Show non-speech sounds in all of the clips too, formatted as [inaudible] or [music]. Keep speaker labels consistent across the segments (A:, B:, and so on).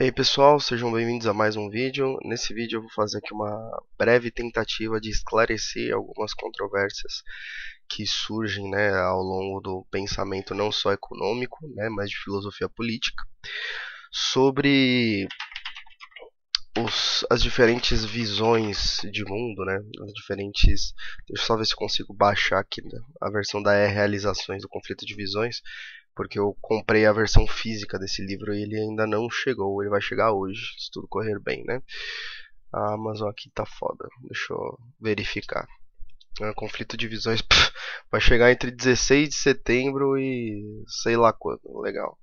A: E aí pessoal, sejam bem-vindos a mais um vídeo. Nesse vídeo eu vou fazer aqui uma breve tentativa de esclarecer algumas controvérsias que surgem né, ao longo do pensamento não só econômico, né, mas de filosofia política, sobre os, as diferentes visões de mundo, né, as diferentes... Deixa eu só ver se consigo baixar aqui né, a versão da E, Realizações do Conflito de Visões, porque eu comprei a versão física desse livro e ele ainda não chegou. Ele vai chegar hoje, se tudo correr bem, né? A ah, Amazon aqui tá foda. Deixa eu verificar. É, conflito de visões [laughs] pff, vai chegar entre 16 de setembro e sei lá quando. Legal.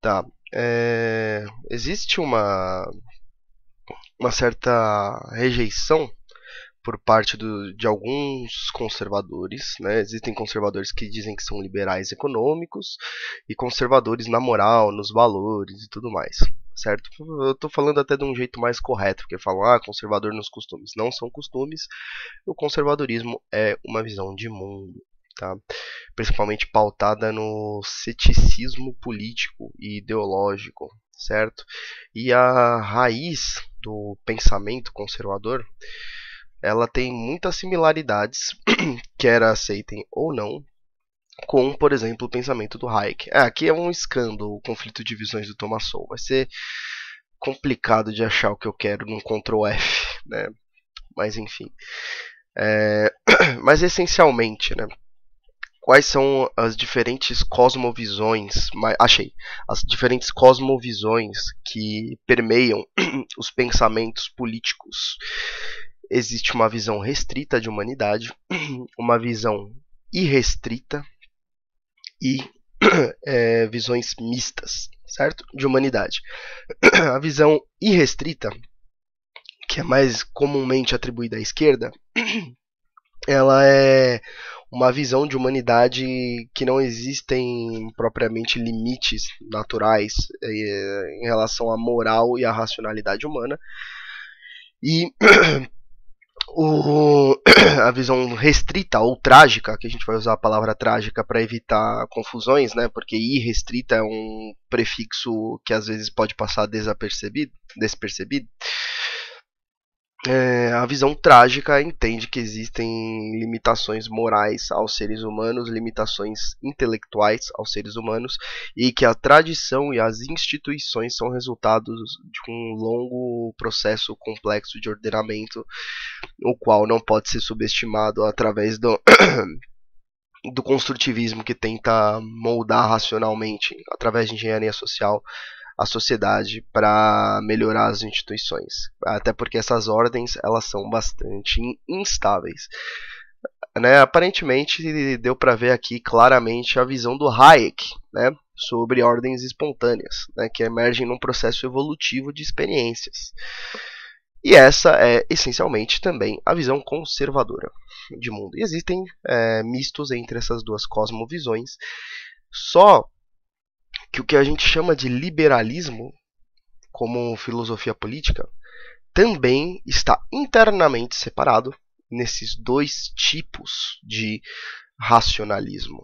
A: Tá. É, existe uma uma certa rejeição por parte do, de alguns conservadores. Né? Existem conservadores que dizem que são liberais econômicos e conservadores na moral, nos valores e tudo mais. Certo? Eu estou falando até de um jeito mais correto, porque falam ah, conservador nos costumes. Não são costumes. O conservadorismo é uma visão de mundo. Tá? principalmente pautada no ceticismo político e ideológico, certo? E a raiz do pensamento conservador ela tem muitas similaridades, [clears throat] quer aceitem ou não, com, por exemplo, o pensamento do Hayek. É, aqui é um escândalo o conflito de visões do Thomas Sowell. Vai ser complicado de achar o que eu quero num Ctrl F, né? Mas enfim. É... [clears throat] Mas essencialmente, né? Quais são as diferentes cosmovisões? Achei. As diferentes cosmovisões que permeiam [clears throat] os pensamentos políticos existe uma visão restrita de humanidade, [clears throat] uma visão irrestrita e [clears throat] é, visões mistas, certo? De humanidade. [clears throat] A visão irrestrita, que é mais comumente atribuída à esquerda, ela é uma visão de humanidade que não existem propriamente limites naturais é, em relação à moral e à racionalidade humana. E o, [clears throat] a visão restrita ou trágica, que a gente vai usar a palavra trágica para evitar confusões, né? Porque irrestrita é um prefixo que às vezes pode passar desapercebido, despercebido é, a visão trágica entende que existem limitações morais aos seres humanos, limitações intelectuais aos seres humanos, e que a tradição e as instituições são resultados de um longo processo complexo de ordenamento, o qual não pode ser subestimado através do. [coughs] do construtivismo que tenta moldar racionalmente através de engenharia social a sociedade para melhorar as instituições. Até porque essas ordens elas são bastante instáveis. Né? Aparentemente deu para ver aqui claramente a visão do Hayek né? sobre ordens espontâneas, né? que emergem num processo evolutivo de experiências. E essa é essencialmente também a visão conservadora de mundo. E existem é, mistos entre essas duas cosmovisões. Só que o que a gente chama de liberalismo, como filosofia política, também está internamente separado nesses dois tipos de racionalismo.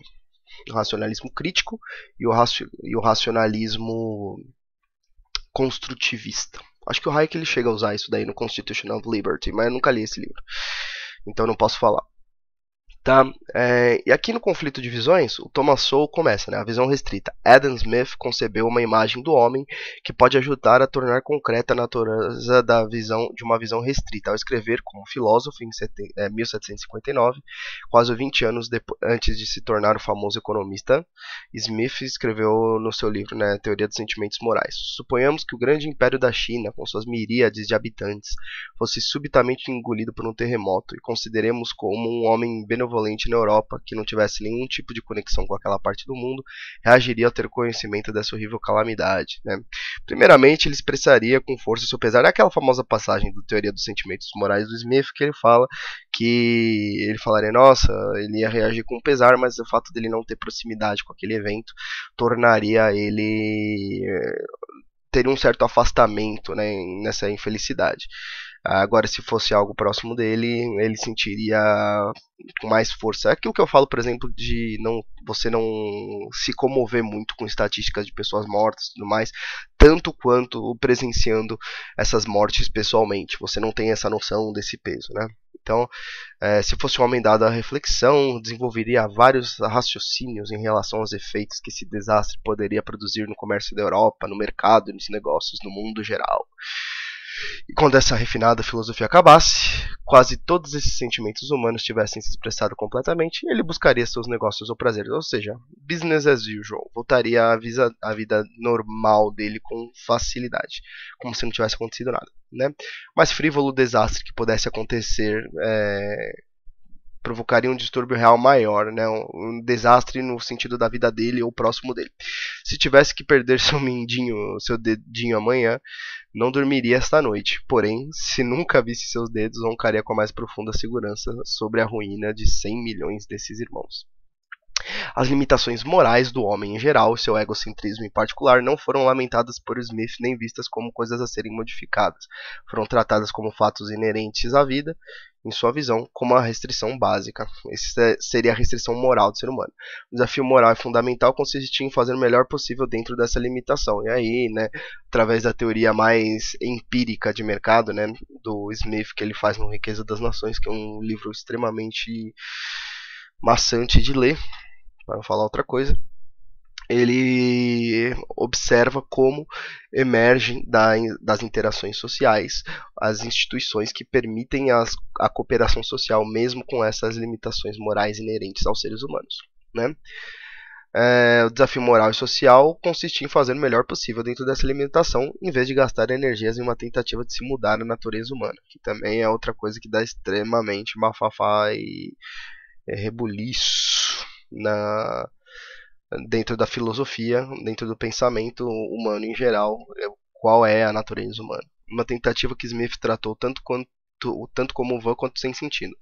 A: O racionalismo crítico e o, raci e o racionalismo construtivista. Acho que o Hayek ele chega a usar isso daí no Constitutional Liberty, mas eu nunca li esse livro. Então não posso falar. Tá? É, e aqui no conflito de visões, o Thomas Sowell começa, né? A visão restrita. Adam Smith concebeu uma imagem do homem que pode ajudar a tornar concreta a natureza da visão de uma visão restrita. Ao escrever como filósofo em 1759, é, quase 20 anos depois, antes de se tornar o famoso economista, Smith escreveu no seu livro, né, Teoria dos Sentimentos Morais. Suponhamos que o grande império da China, com suas miríades de habitantes, fosse subitamente engolido por um terremoto e consideremos como um homem benevolente volante na Europa que não tivesse nenhum tipo de conexão com aquela parte do mundo reagiria ao ter conhecimento dessa horrível calamidade. Né? Primeiramente, ele expressaria com força seu pesar é Aquela famosa passagem do Teoria dos Sentimentos Morais do Smith, que ele fala que ele falaria, nossa, ele ia reagir com pesar, mas o fato dele não ter proximidade com aquele evento tornaria ele eh, ter um certo afastamento né, nessa infelicidade. Agora, se fosse algo próximo dele, ele sentiria com mais força. É aquilo que eu falo, por exemplo, de não você não se comover muito com estatísticas de pessoas mortas e tudo mais, tanto quanto presenciando essas mortes pessoalmente. Você não tem essa noção desse peso, né? Então, é, se fosse um homem dado à reflexão, desenvolveria vários raciocínios em relação aos efeitos que esse desastre poderia produzir no comércio da Europa, no mercado, nos negócios, no mundo geral. E quando essa refinada filosofia acabasse, quase todos esses sentimentos humanos tivessem se expressado completamente, ele buscaria seus negócios ou prazeres, ou seja, business as usual. Voltaria à, visa, à vida normal dele com facilidade, como se não tivesse acontecido nada. Né? Mas frívolo desastre que pudesse acontecer é, provocaria um distúrbio real maior, né? um, desastre no sentido da vida dele ou próximo dele. Se tivesse que perder [laughs] seu mindinho, seu dedinho amanhã, não dormiria esta noite. Porém, se nunca visse seus dedos, roncaria com a mais profunda segurança sobre a ruína de 100 milhões desses irmãos. As limitações morais do homem em geral, seu egocentrismo em particular, não foram lamentadas por Smith nem vistas como coisas a serem modificadas. Foram tratadas como fatos inerentes à vida, em sua visão, como a restrição básica. Essa seria a restrição moral do ser humano. O desafio moral e é fundamental, consistia em fazer o melhor possível dentro dessa limitação. E aí, né, através da teoria mais empírica de mercado, né, do Smith, que ele faz no Riqueza das Nações, que é um livro extremamente maçante de ler, para falar outra coisa, ele observa como emergem da, das interações sociais as instituições que permitem as, a cooperação social, mesmo com essas limitações morais inerentes aos seres humanos. Né? É, o desafio moral e social consiste em fazer o melhor possível dentro dessa limitação, em vez de gastar energias em uma tentativa de se mudar a natureza humana, que também é outra coisa que dá extremamente bafafá e é rebuliço na dentro da filosofia, dentro do pensamento humano em geral, é, qual é a natureza humana. Uma tentativa que Smith tratou tanto quanto tanto como vã quanto sem sentido.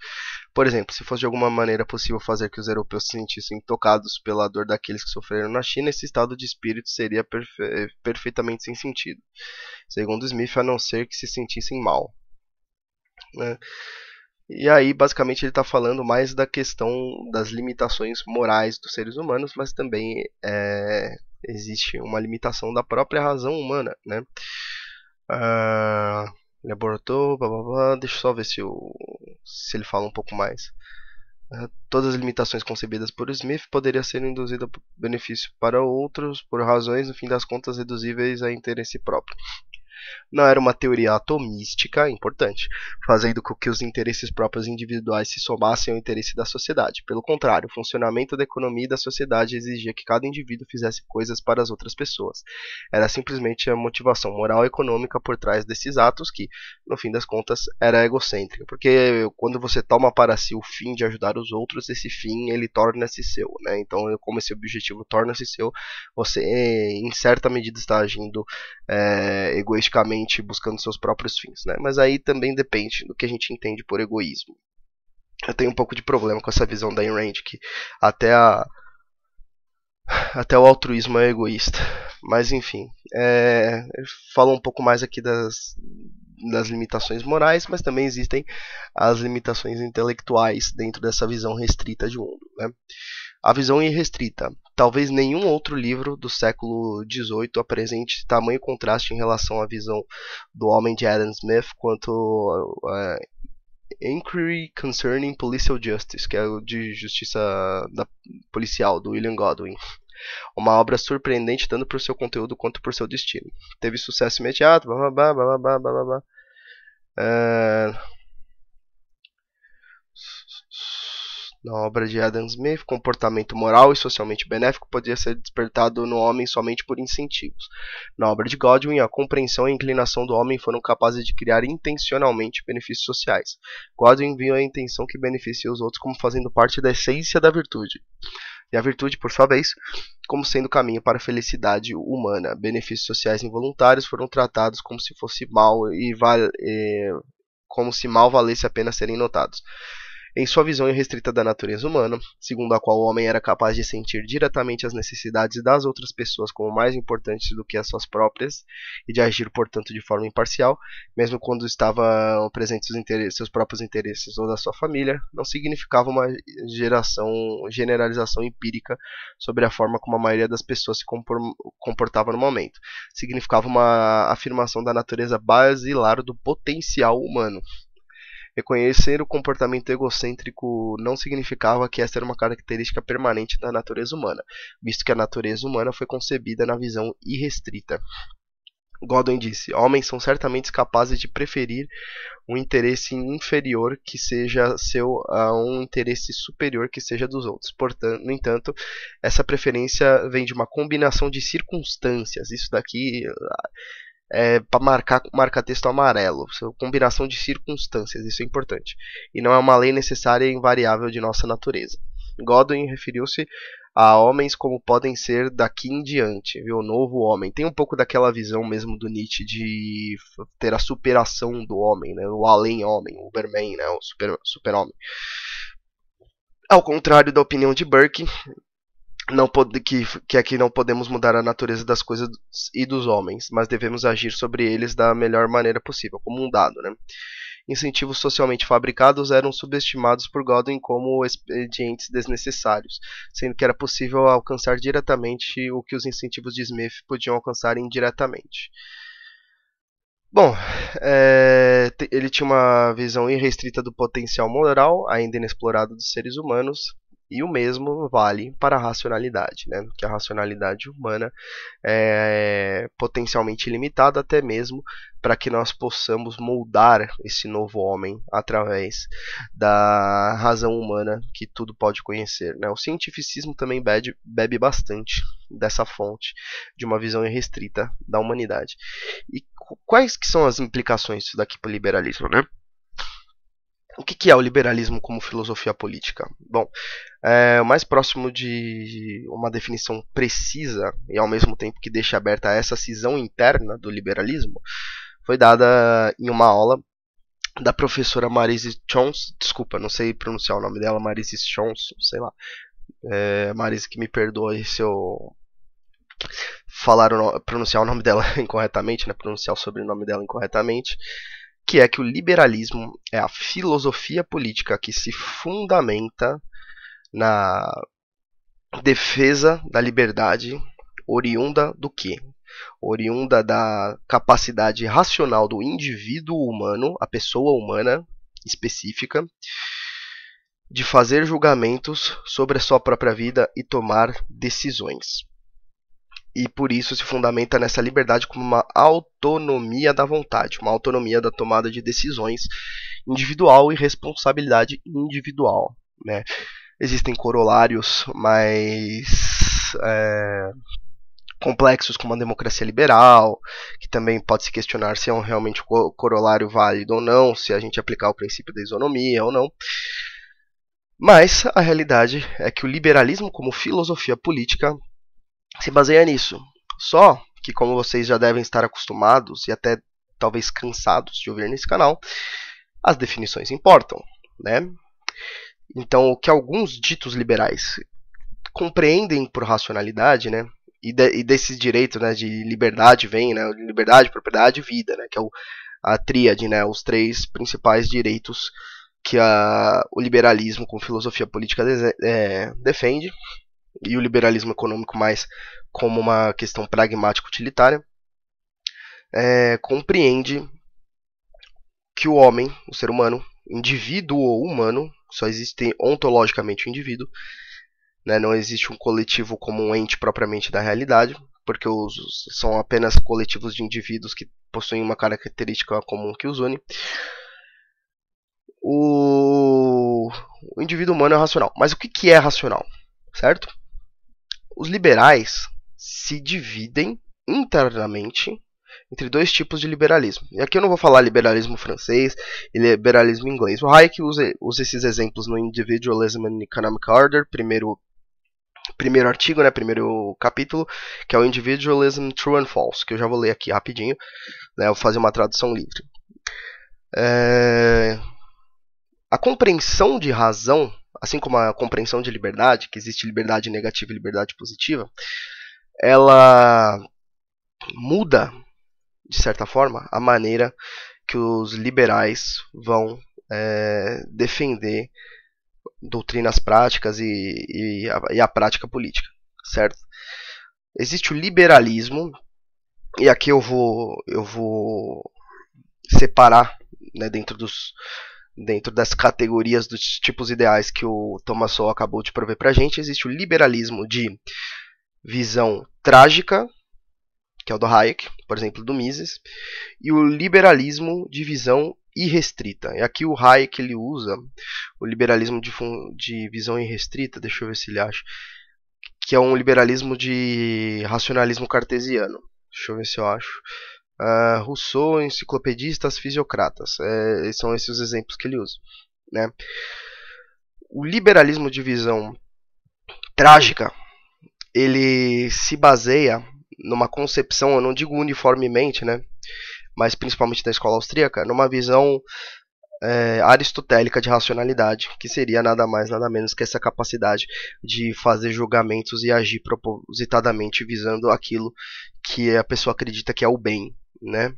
A: Por exemplo, se fosse de alguma maneira possível fazer que os europeus se sentissem tocados pela dor daqueles que sofreram na China, esse estado de espírito seria perfe eh, perfeitamente sem sentido, segundo Smith, a não ser que se sentissem mal. Né? E aí, basicamente, ele está falando mais da questão das limitações morais dos seres humanos, mas também é, existe uma limitação da própria razão humana, né? Uh, ele abortou, blá, blá, blá. deixa eu só ver se, eu, se ele fala um pouco mais. Ah, todas as limitações concebidas por Smith poderiam ser induzidas benefício para outros por razões, no fim das contas, reduzíveis a interesse próprio não era uma teoria atomística, é importante, fazendo com que os interesses próprios individuais se somassem ao interesse da sociedade. Pelo contrário, o funcionamento da economia e da sociedade exigia que cada indivíduo fizesse coisas para as outras pessoas. Era simplesmente a motivação moral e econômica por trás desses atos que, no fim das contas, era egocêntrica, porque quando você toma para si o fim de ajudar os outros, esse fim ele torna-se seu, né? Então, como esse objetivo torna-se seu, você em certa medida está agindo é, egoísticamente egoisticamente buscando seus próprios fins, né? Mas aí também depende do que a gente entende por egoísmo. Eu tenho um pouco de problema com essa visão da Ayn Rand, que até a até o altruísmo é egoísta. Mas enfim, é, falo um pouco mais aqui das, das limitações morais, mas também existem as limitações intelectuais dentro dessa visão restrita de mundo. Né? A visão irrestrita. Talvez nenhum outro livro do século XVIII apresente tamanho contraste em relação à visão do homem de Adam Smith quanto a, uh, eh, Inquiry Concerning Policial Justice, que é o de Justiça da Policial, do William Godwin. Uma obra surpreendente tanto por seu conteúdo quanto por seu destino. Teve sucesso imediato, blá blá blá blá blá blá blá. Uh, Na obra de Adam Smith, comportamento moral e socialmente benéfico podia ser despertado no homem somente por incentivos. Na obra de Godwin, a compreensão e a inclinação do homem foram capazes de criar intencionalmente benefícios sociais. Godwin viu a intenção que beneficia os outros como fazendo parte da essência da virtude. E a virtude, por sua vez, como sendo caminho para a felicidade humana. Benefícios sociais involuntários foram tratados como se fosse mal e, eh, como se mal valesse a pena serem notados em sua visão irrestrita da natureza humana, segundo a qual o homem era capaz de sentir diretamente as necessidades das outras pessoas como mais importantes do que as suas próprias e de agir, portanto, de forma imparcial, mesmo quando estavam presentes seus próprios interesses ou da sua família, não significava uma geração, generalização empírica sobre a forma como a maioria das pessoas se comportava no momento. Significava uma afirmação da natureza basilar do potencial humano Reconhecer o comportamento egocêntrico não significava que essa era uma característica permanente da natureza humana, visto que a natureza humana foi concebida na visão irrestrita. Godwin disse: Homens são certamente capazes de preferir um interesse inferior que seja seu a um interesse superior que seja dos outros. Portanto, no entanto, essa preferência vem de uma combinação de circunstâncias. Isso daqui é, para marcar marca texto amarelo. É combinação de circunstâncias, isso é importante. E não é uma lei necessária e invariável de nossa natureza. Godwin referiu-se a homens como podem ser daqui em diante, viu? O novo homem. Tem um pouco daquela visão mesmo do Nietzsche de ter a superação do homem, né? O além-homem, o Uberman, né? O super-homem. Super Ao contrário da opinião de Burke, não pode, que, que aqui não podemos mudar a natureza das coisas e dos homens, mas devemos agir sobre eles da melhor maneira possível, como um dado. Né? Incentivos socialmente fabricados eram subestimados por Godwin como expedientes desnecessários, sendo que era possível alcançar diretamente o que os incentivos de Smith podiam alcançar indiretamente. Bom, é, ele tinha uma visão irrestrita do potencial moral, ainda inexplorado dos seres humanos, e o mesmo vale para a racionalidade, né? que a racionalidade humana é potencialmente limitada, até mesmo para que nós possamos moldar esse novo homem através da razão humana que tudo pode conhecer. Né? O cientificismo também bebe, bebe bastante dessa fonte de uma visão irrestrita da humanidade. E quais que são as implicações disso daqui para o liberalismo? Né? O que, que é o liberalismo como filosofia política? Bom, é, o mais próximo de uma definição precisa e ao mesmo tempo que deixa aberta essa cisão interna do liberalismo foi dada em uma aula da professora Marise Chons, desculpa, não sei pronunciar o nome dela, Marise Chons, sei lá. É, Marise que me perdoe se eu falar o nome, pronunciar o nome dela [laughs] incorretamente, né, pronunciar o sobrenome dela incorretamente que é que o liberalismo é a filosofia política que se fundamenta na defesa da liberdade, oriunda do quê? Oriunda da capacidade racional do indivíduo humano, a pessoa humana específica, de fazer julgamentos sobre a sua própria vida e tomar decisões e por isso se fundamenta nessa liberdade como uma autonomia da vontade, uma autonomia da tomada de decisões individual e responsabilidade individual. Né? Existem corolários mais é, complexos, como a democracia liberal, que também pode se questionar se é um realmente corolário válido ou não, se a gente aplicar o princípio da isonomia ou não. Mas a realidade é que o liberalismo, como filosofia política, se baseia nisso. Só que, como vocês já devem estar acostumados e até talvez cansados de ouvir nesse canal, as definições importam, né? Então, o que alguns ditos liberais compreendem por racionalidade, né? E, de, e desse direito né, de liberdade vem, né? Liberdade, propriedade e vida, né? Que é o, a tríade, né? Os três principais direitos que a, o liberalismo com filosofia política de, é, defende e o liberalismo econômico mais como uma questão pragmática utilitária, é, compreende que o homem, o ser humano, indivíduo ou humano, só existe ontologicamente o indivíduo, né, não existe um coletivo como um ente propriamente da realidade, porque os, são apenas coletivos de indivíduos que possuem uma característica comum que os une. O, o indivíduo humano é racional. Mas o que, que é racional? Certo? Os liberais se dividem internamente entre dois tipos de liberalismo. E aqui eu não vou falar liberalismo francês e liberalismo inglês. O Hayek usa, usa esses exemplos no Individualism and Economic Order, primeiro, primeiro artigo, né, primeiro capítulo, que é o Individualism True and False, que eu já vou ler aqui rapidinho, né, vou fazer uma tradução livre. É... A compreensão de razão assim como a compreensão de liberdade, que existe liberdade negativa e liberdade positiva, ela muda, de certa forma, a maneira que os liberais vão é, defender doutrinas práticas e, e, a, e a prática política, certo? Existe o liberalismo, e aqui eu vou, eu vou separar né, dentro dos, dentro das categorias dos tipos ideais que o Thomas Sowell acabou de prover para a gente, existe o liberalismo de visão trágica, que é o do Hayek, por exemplo, do Mises, e o liberalismo de visão irrestrita. E aqui o Hayek ele usa o liberalismo de, de visão irrestrita, deixa eu ver se ele acha, que é um liberalismo de racionalismo cartesiano. Deixa eu ver se eu acho uh, Rousseau, enciclopedistas, fisiocratas. É, são esses os exemplos que ele usa. Né? O liberalismo de visão trágica, ele se baseia numa concepção, eu não digo uniformemente, né? mas principalmente da escola austríaca, numa visão é, aristotélica de racionalidade, que seria nada mais nada menos que essa capacidade de fazer julgamentos e agir propositadamente visando aquilo que a pessoa acredita que é o bem, né?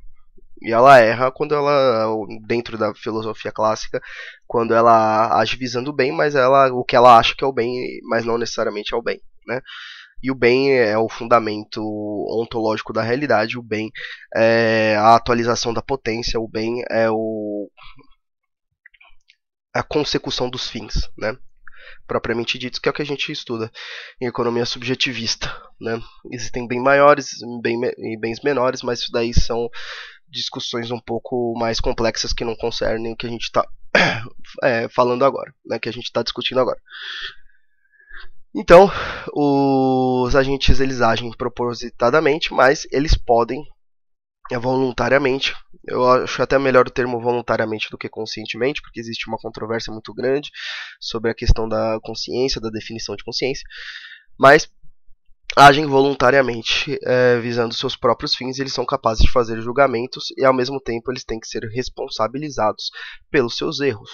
A: E ela erra quando ela, dentro da filosofia clássica, quando ela age visando o bem, mas ela, o que ela acha que é o bem, mas não necessariamente é o bem, né? E o bem é o fundamento ontológico da realidade, o bem é a atualização da potência, o bem é o a consecução dos fins, né? propriamente dito, que é o que a gente estuda em economia subjetivista. Né? Existem bem maiores bem, e bens menores, mas isso daí são discussões um pouco mais complexas que não concernem o que a gente está é, [coughs] eh, falando agora, né? que a gente está discutindo agora. Então, os agentes eles agem propositadamente, mas eles podem é voluntariamente. Eu acho até melhor o termo voluntariamente do que conscientemente, porque existe uma controvérsia muito grande sobre a questão da consciência, da definição de consciência. Mas agem voluntariamente, é, visando seus próprios fins, eles são capazes de fazer julgamentos e, ao mesmo tempo, eles têm que ser responsabilizados pelos seus erros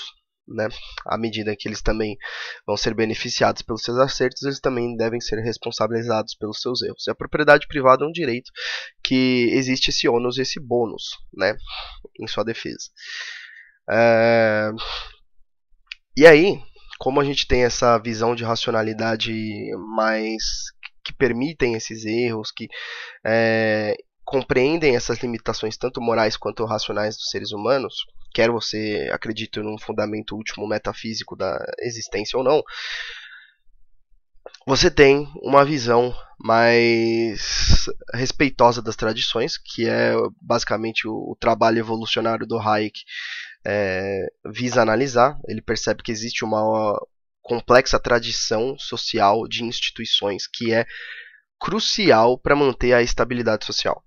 A: né? À medida que eles também vão ser beneficiados pelos seus acertos, eles também devem ser responsabilizados pelos seus erros. E a propriedade privada é um direito que existe esse ônus e esse bônus, né? Em sua defesa. É... E aí, como a gente tem essa visão de racionalidade mais que permitem esses erros, que é, compreendem essas limitações tanto morais quanto racionais dos seres humanos, quer você acredite num fundamento último metafísico da existência ou não, você tem uma visão mais respeitosa das tradições, que é basicamente o, trabalho evolucionário do Hayek é, visa analisar. Ele percebe que existe uma complexa tradição social de instituições que é crucial para manter a estabilidade social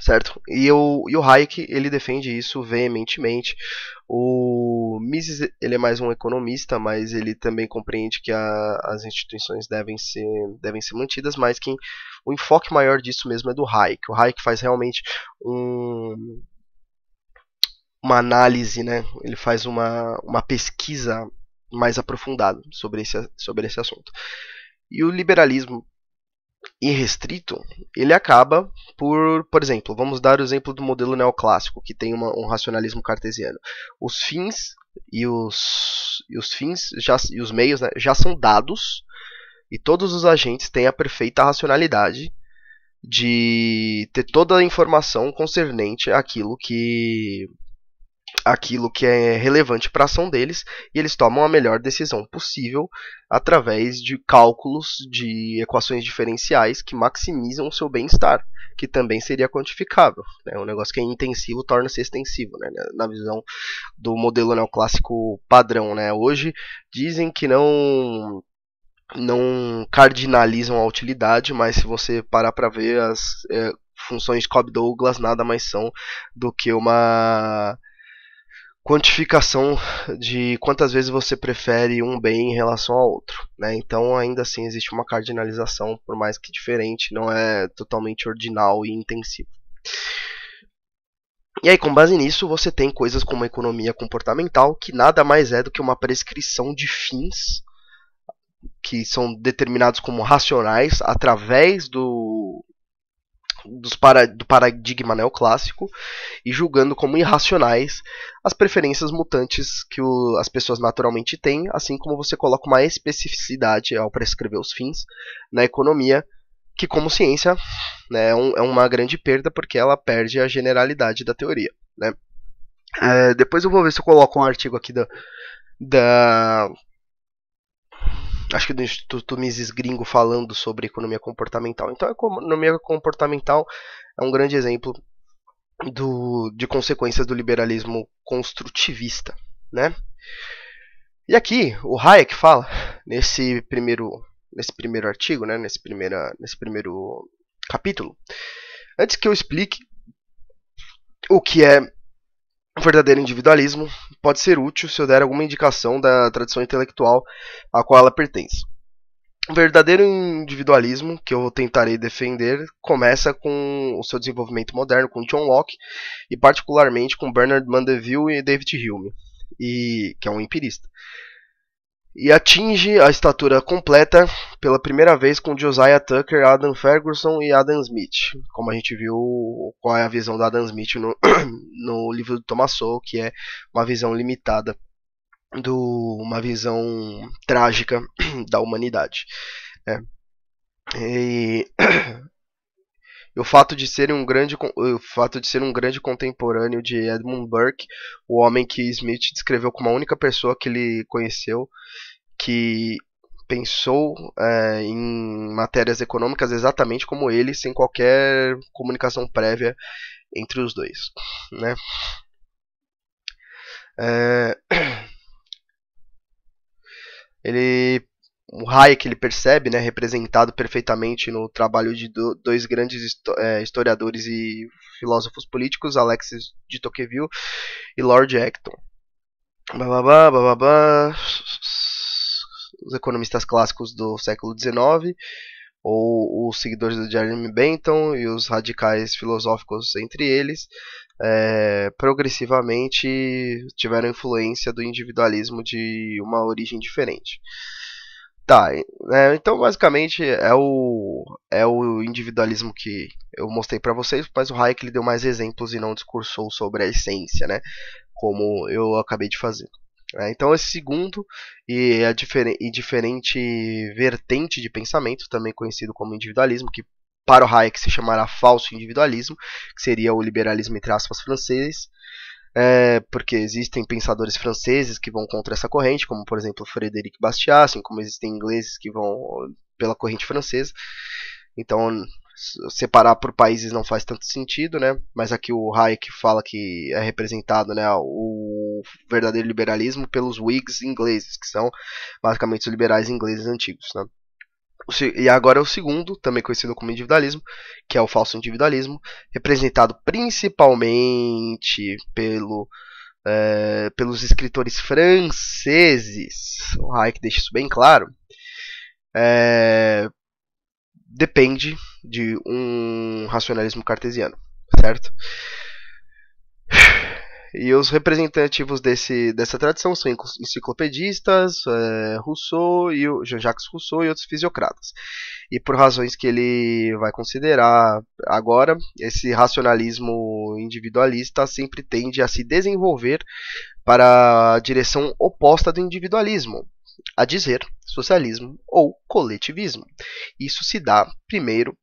A: certo? E o, e o Hayek, ele defende isso veementemente. O Mises, ele é mais um economista, mas ele também compreende que a, as instituições devem ser, devem ser mantidas, mas quem, o enfoque maior disso mesmo é do Hayek. O Hayek faz realmente um, uma análise, né? ele faz uma, uma pesquisa mais aprofundada sobre esse, sobre esse assunto. E o liberalismo, irrestrito, ele acaba por, por exemplo, vamos dar o exemplo do modelo neoclássico, que tem uma, um racionalismo cartesiano. Os fins e os, e os fins já, e os meios né, já são dados e todos os agentes têm a perfeita racionalidade de ter toda a informação concernente àquilo que aquilo que é relevante para a ação deles e eles tomam a melhor decisão possível através de cálculos de equações diferenciais que maximizam o seu bem-estar, que também seria quantificável. Né? Um negócio que é intensivo torna-se extensivo, né? na visão do modelo neoclássico padrão. Né? Hoje dizem que não não cardinalizam a utilidade, mas se você parar para ver as é, funções Cobb-Douglas nada mais são do que uma quantificação de quantas vezes você prefere um bem em relação ao outro. Né? Então, ainda assim, existe uma cardinalização, por mais que diferente, não é totalmente ordinal e intensivo. E aí, com base nisso, você tem coisas como a economia comportamental, que nada mais é do que uma prescrição de fins que são determinados como racionais através do dos para, do paradigma neoclássico e julgando como irracionais as preferências mutantes que o, as pessoas naturalmente têm, assim como você coloca uma especificidade ao prescrever os fins na economia, que como ciência né, é, um, é uma grande perda porque ela perde a generalidade da teoria. Né? É, depois eu vou ver se eu coloco um artigo aqui da, da acho que do Instituto Mises Gringo falando sobre economia comportamental. Então, a economia comportamental é um grande exemplo do, de consequências do liberalismo construtivista, né? E aqui o Hayek fala nesse primeiro nesse primeiro artigo, né, nesse primeira nesse primeiro capítulo. Antes que eu explique o que é o verdadeiro individualismo pode ser útil se eu der alguma indicação da tradição intelectual à qual ela pertence. O verdadeiro individualismo que eu tentarei defender começa com o seu desenvolvimento moderno com John Locke e particularmente com Bernard Mandeville e David Hume, e que é um empirista e atinge a estatura completa pela primeira vez com Josiah Tucker, Adam Ferguson e Adam Smith. Como a gente viu, qual é a visão da Adam Smith no, [clears throat] no livro do Thomas Sowell, que é uma visão limitada do uma visão trágica [clears throat] da humanidade. É. E [clears throat] e o fato de ser um grande o fato de ser um grande contemporâneo de Edmund Burke, o homem que Smith descreveu como a única pessoa que ele conheceu que pensou é, em matérias econômicas exatamente como ele, sem qualquer comunicação prévia entre os dois, né? É... [clears throat] Ele o Hayek ele percebe, né, representado perfeitamente no trabalho de do, dois grandes histo é, historiadores e filósofos políticos, Alexis de Tocqueville e Lord Acton. Bababá, bababá, os economistas clássicos do século XIX, ou os seguidores do Jeremy Bentham e os radicais filosóficos entre eles, é, progressivamente tiveram influência do individualismo de uma origem diferente. Tá, é, então basicamente é o, é o individualismo que eu mostrei para vocês, mas o Hayek ele deu mais exemplos e não discursou sobre a essência, né? Como eu acabei de fazer. É, então esse segundo e a difer e diferente vertente de pensamento, também conhecido como individualismo, que para o Hayek se chamará falso individualismo, que seria o liberalismo entre aspas francês, é, porque existem pensadores franceses que vão contra essa corrente, como por exemplo Frederic Bastiat, assim como existem ingleses que vão pela corrente francesa. Então, separar por países não faz tanto sentido, né? Mas aqui o Hayek fala que é representado, né, o verdadeiro liberalismo pelos Whigs ingleses, que são basicamente os liberais ingleses antigos, né? e agora é o segundo, também conhecido como individualismo, que é o falso individualismo, representado principalmente pelo, é, pelos escritores franceses. O Hayek deixa isso bem claro. É, depende de um racionalismo cartesiano, certo? E os representativos desse, dessa tradição são enciclopedistas, é, Rousseau e Jean-Jacques Rousseau e outros fisiocratas. E por razões que ele vai considerar agora, esse racionalismo individualista sempre tende a se desenvolver para a direção oposta do individualismo, a dizer, socialismo ou coletivismo. Isso se dá primeiro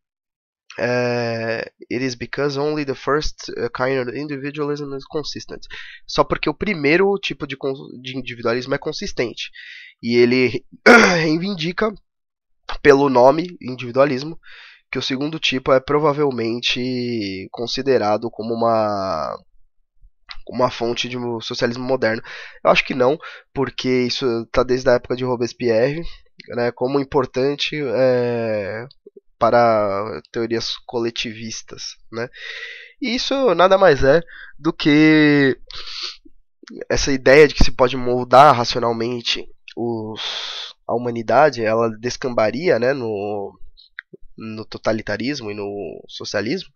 A: Uh, it is because only the first uh, kind of individualism is consistent. Só porque o primeiro tipo de, de individualismo é consistente. E ele [clears throat] reivindica, pelo nome individualismo, que o segundo tipo é provavelmente considerado como uma uma fonte de um socialismo moderno. Eu acho que não, porque isso está desde a época de Robespierre, né, como importante é, para teorias coletivistas, né? E isso nada mais é do que essa ideia de que se pode moldar racionalmente os, a humanidade, ela descambaria, né, no, no totalitarismo e no socialismo,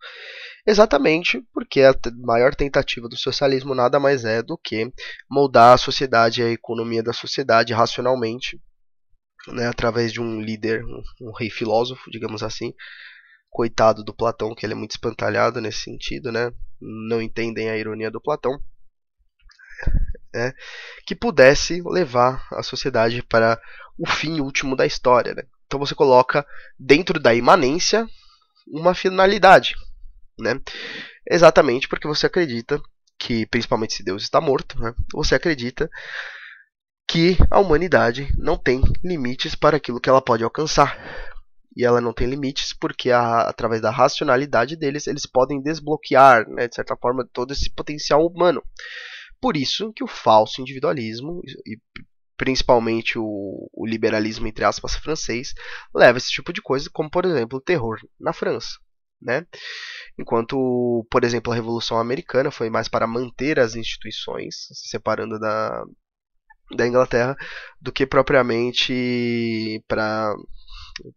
A: exatamente porque a maior tentativa do socialismo nada mais é do que moldar a sociedade e a economia da sociedade racionalmente né, através de um líder, um, um, rei filósofo, digamos assim. Coitado do Platão, que ele é muito espantalhado nesse sentido, né? Não entendem a ironia do Platão. Né, que pudesse levar a sociedade para o fim último da história. Né? Então você coloca dentro da imanência uma finalidade. Né? Exatamente porque você acredita que, principalmente se Deus está morto, né, você acredita que a humanidade não tem limites para aquilo que ela pode alcançar. E ela não tem limites porque, a, através da racionalidade deles, eles podem desbloquear, né, de certa forma, todo esse potencial humano. Por isso que o falso individualismo, e principalmente o, o liberalismo, entre aspas, francês, leva esse tipo de coisa, como, por exemplo, o terror na França. Né? Enquanto, por exemplo, a Revolução Americana foi mais para manter as instituições, se separando da, da Inglaterra do que propriamente para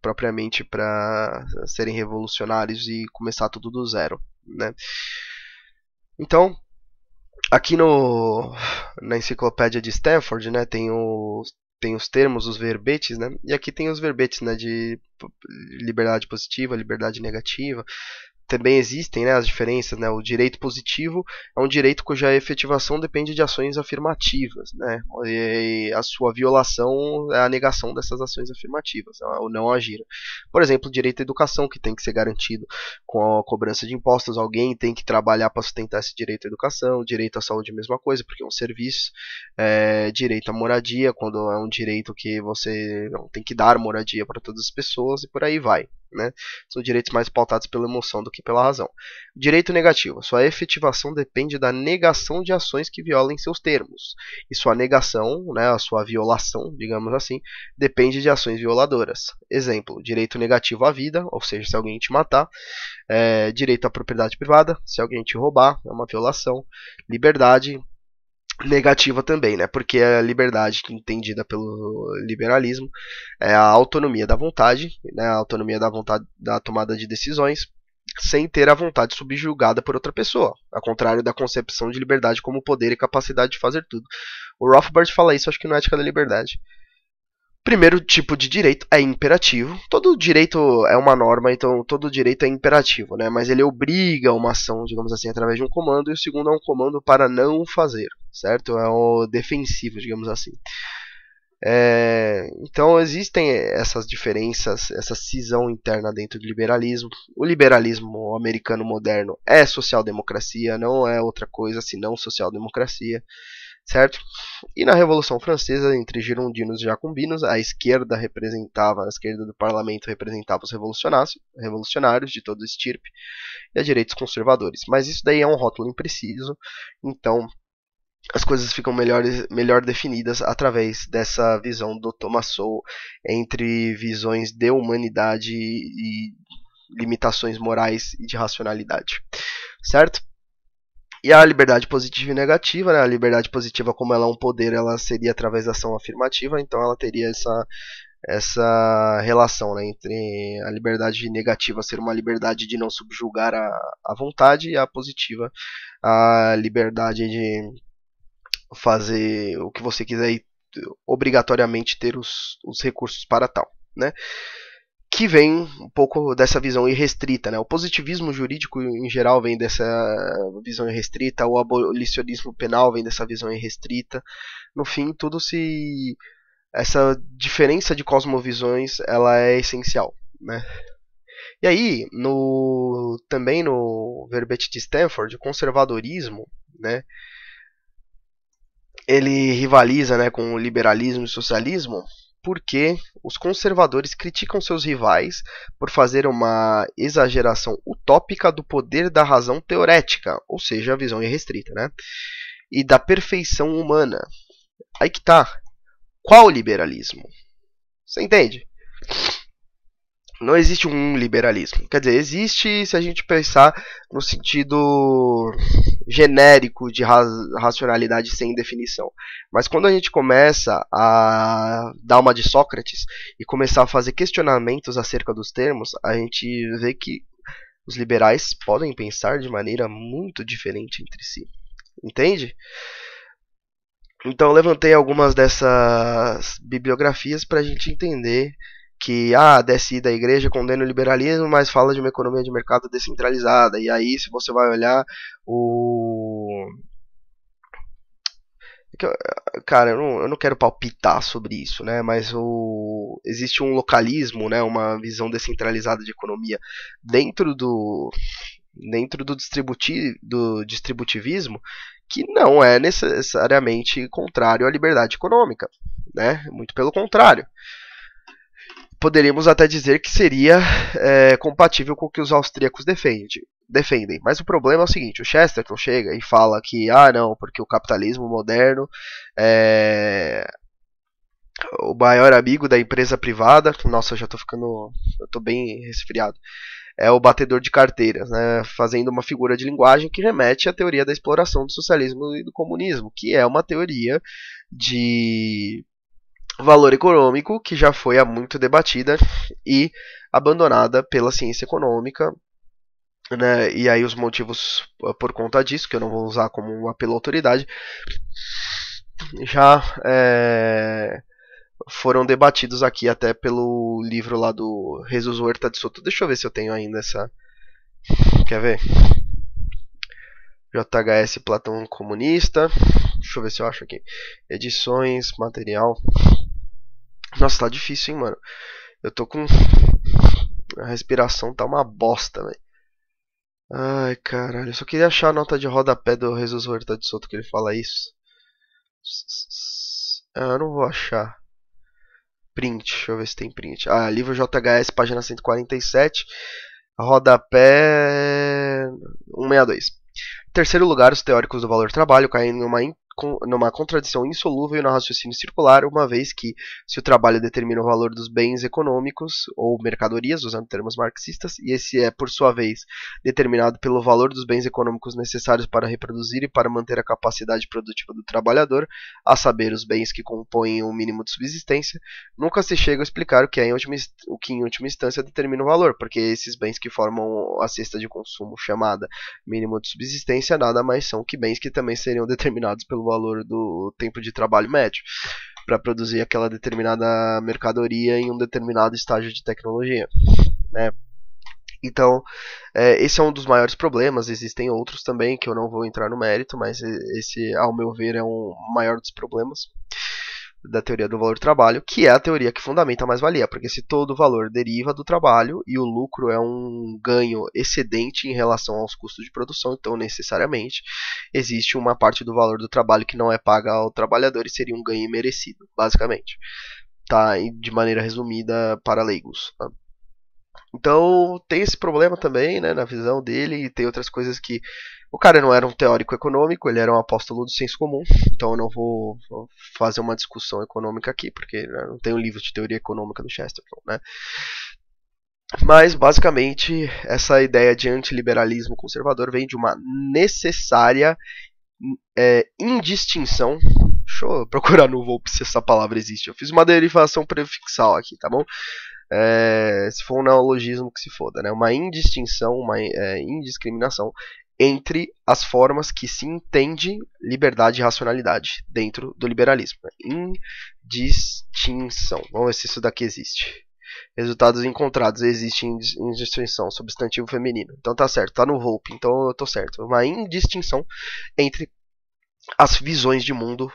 A: propriamente para serem revolucionários e começar tudo do zero, né? Então, aqui no na enciclopédia de Stanford, né, tem os tem os termos, os verbetes, né? E aqui tem os verbetes, né, de liberdade positiva, liberdade negativa, também existem né, as diferenças. Né? O direito positivo é um direito cuja efetivação depende de ações afirmativas, né? e a sua violação é a negação dessas ações afirmativas, né, ou não agir. Por exemplo, o direito à educação, que tem que ser garantido com a cobrança de impostos, alguém tem que trabalhar para sustentar esse direito à educação, o direito à saúde, mesma coisa, porque é um serviço, é, direito à moradia, quando é um direito que você tem que dar moradia para todas as pessoas e por aí vai. Né? São direitos mais pautados pela emoção do que pela razão. Direito negativo. Sua efetivação depende da negação de ações que violem seus termos. E sua negação, né, a sua violação, digamos assim, depende de ações violadoras. Exemplo: direito negativo à vida, ou seja, se alguém te matar, é, direito à propriedade privada, se alguém te roubar, é uma violação, liberdade, negativa também, né? Porque é a liberdade é entendida pelo liberalismo é a autonomia da vontade, né? A autonomia da vontade da tomada de decisões sem ter a vontade subjugada por outra pessoa, ao contrário da concepção de liberdade como poder e capacidade de fazer tudo. O Rothbard fala isso, acho que no Ética da Liberdade. Primeiro tipo de direito é imperativo. Todo direito é uma norma, então todo direito é imperativo, né? Mas ele obriga uma ação, digamos assim, através de um comando, e o segundo é um comando para não fazer certo? É o defensivo, digamos assim. É, então existem essas diferenças, essa cisão interna dentro do liberalismo. O liberalismo americano moderno é social-democracia, não é outra coisa senão social-democracia, certo? E na Revolução Francesa, entre girondinos e jacobinos, a esquerda representava, a esquerda do parlamento representava os revolucionários, revolucionários de todo estirpe, e a direita os conservadores. Mas isso daí é um rótulo impreciso, então as coisas ficam melhores, melhor definidas através dessa visão do Thomas Sowell entre visões de humanidade e limitações morais e de racionalidade, certo? E a liberdade positiva e negativa, né? a liberdade positiva como ela é um poder, ela seria através da ação afirmativa, então ela teria essa, essa relação né? entre a liberdade negativa ser uma liberdade de não subjugar a, a vontade e a positiva, a liberdade de fazer o que você quiser e obrigatoriamente ter os, os recursos para tal, né? que vem um pouco dessa visão irrestrita. Né? O positivismo jurídico, em geral, vem dessa visão irrestrita, o abolicionismo penal vem dessa visão irrestrita. No fim, tudo se. Essa diferença de cosmovisões ela é essencial. Né? E aí, no... também no verbete de Stanford, o conservadorismo, né, ele rivaliza né, com o liberalismo e o socialismo porque os conservadores criticam seus rivais por fazer uma exageração utópica do poder da razão teorética, ou seja, a visão irrestrita, né? e da perfeição humana. Aí que tá. Qual liberalismo? Você entende? Não existe um liberalismo. Quer dizer, existe se a gente pensar no sentido genérico de ra racionalidade sem definição. Mas quando a gente começa a dar uma de Sócrates e começar a fazer questionamentos acerca dos termos, a gente vê que os liberais podem pensar de maneira muito diferente entre si. Entende? Então levantei algumas dessas bibliografias para a gente entender que ah, desce da igreja condena o liberalismo, mas fala de uma economia de mercado descentralizada. E aí, se você vai olhar o. É cara, eu não, eu não quero palpitar sobre isso, né? Mas o, existe um localismo, né? uma visão descentralizada de economia dentro do, dentro do, distributi, do distributivismo que não é necessariamente contrário à liberdade econômica, né? Muito pelo contrário poderíamos até dizer que seria é, compatível com o que os austríacos defendem, defendem. Mas o problema é o seguinte: o Chesterton chega e fala que, ah, não, porque o capitalismo moderno é o maior amigo da empresa privada. Nossa, eu já estou ficando. Eu bem resfriado. É o batedor de carteiras, né? fazendo uma figura de linguagem que remete à teoria da exploração do socialismo e do comunismo, que é uma teoria de valor econômico que já foi há muito debatida e abandonada pela ciência econômica. Né? E aí os motivos ah, por conta disso, que eu não vou usar como uma autoridade, já é, foram debatidos aqui até pelo livro lá do Jesus Huerta de Soto. Deixa eu ver se eu tenho ainda essa. Quer ver? JHS Platão Comunista. Deixa eu ver se eu acho aqui. Edições, material. Nossa, tá difícil, hein, mano. Eu tô com. A respiração tá uma bosta, velho. Ai, caralho. Eu só queria achar a nota de rodapé do Jesus Huerta de Soto que ele fala isso. Ah, eu não vou achar. Print, deixa eu ver se tem print. Ah, livro JHS, página 147. Rodapé 162. Terceiro lugar, os teóricos do valor trabalho caindo em uma numa contradição insolúvel no raciocínio circular, uma vez que, se o trabalho determina o valor dos bens econômicos ou mercadorias, usando termos marxistas, e esse é, por sua vez, determinado pelo valor dos bens econômicos necessários para reproduzir e para manter a capacidade produtiva do trabalhador, a saber, os bens que compõem o um mínimo de subsistência, nunca se chega a explicar o que, é em última, o que em última instância determina o valor, porque esses bens que formam a cesta de consumo chamada mínimo de subsistência nada mais são que bens que também seriam determinados pelo valor do tempo de trabalho médio para produzir aquela determinada mercadoria em um determinado estágio de tecnologia. Né? Então, é, esse é um dos maiores problemas. Existem outros também que eu não vou entrar no mérito, mas esse, ao meu ver, é um maior dos problemas da teoria do valor do trabalho, que é a teoria que fundamenta a mais-valia, porque se todo o valor deriva do trabalho e o lucro é um ganho excedente em relação aos custos de produção, então necessariamente existe uma parte do valor do trabalho que não é paga ao trabalhador e seria um ganho merecido, basicamente. Tá? De maneira resumida para leigos. Tá? Então tem esse problema também, né, na visão dele, e tem outras coisas que. O cara não era um teórico econômico, ele era um apóstolo do senso comum, então eu não vou fazer uma discussão econômica aqui, porque né, não tem um livro de teoria econômica do Chesterton, né? Mas, basicamente, essa ideia de antiliberalismo conservador vem de uma necessária é, indistinção. Deixa eu procurar no Volpe se essa palavra existe. Eu fiz uma derivação prefixal aqui, tá bom? é, se for um neologismo que se foda, né? Uma indistinção, uma é, indiscriminação entre as formas que se entende liberdade e racionalidade dentro do liberalismo. Indistinção. Vamos ver se isso daqui existe. Resultados encontrados existem indistinção, substantivo feminino. Então tá certo, tá no Hope, então eu tô certo. Uma indistinção entre as visões de mundo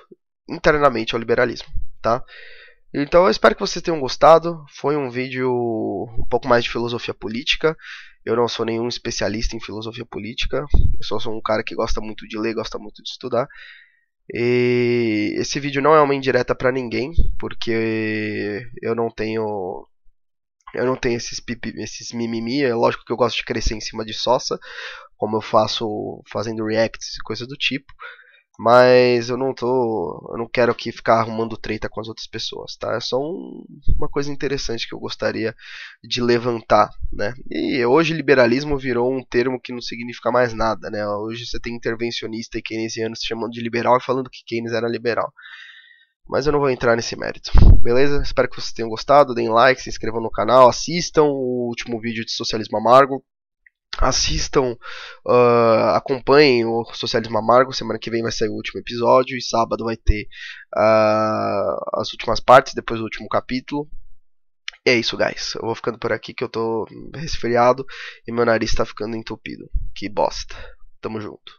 A: internamente ao liberalismo, tá? Então eu espero que vocês tenham gostado. Foi um vídeo um pouco mais de filosofia política. Eu não sou nenhum especialista em filosofia política. Eu só sou um cara que gosta muito de ler, gosta muito de estudar. E esse vídeo não é uma indireta para ninguém, porque eu não tenho eu não tenho esses pipi, esses mimimi, é lógico que eu gosto de crescer em cima de sossa, como eu faço fazendo reacts e coisa do tipo. Mas eu não tô. Eu não quero aqui ficar arrumando treta com as outras pessoas, tá? É só um, uma coisa interessante que eu gostaria de levantar, né? E hoje liberalismo virou um termo que não significa mais nada, né? Hoje você tem intervencionista e keynesiano se chamando de liberal e falando que Keynes era liberal. Mas eu não vou entrar nesse mérito, beleza? Espero que vocês tenham gostado. Deem like, se inscrevam no canal, assistam o último vídeo de Socialismo Amargo assistam, uh, acompanhem o Socialismo Amargo. Semana que vem vai sair o último episódio e sábado vai ter uh, as últimas partes, depois o último capítulo. E é isso, guys. Eu vou ficando por aqui que eu tô resfriado e meu nariz tá ficando entupido. Que bosta. Tamo junto.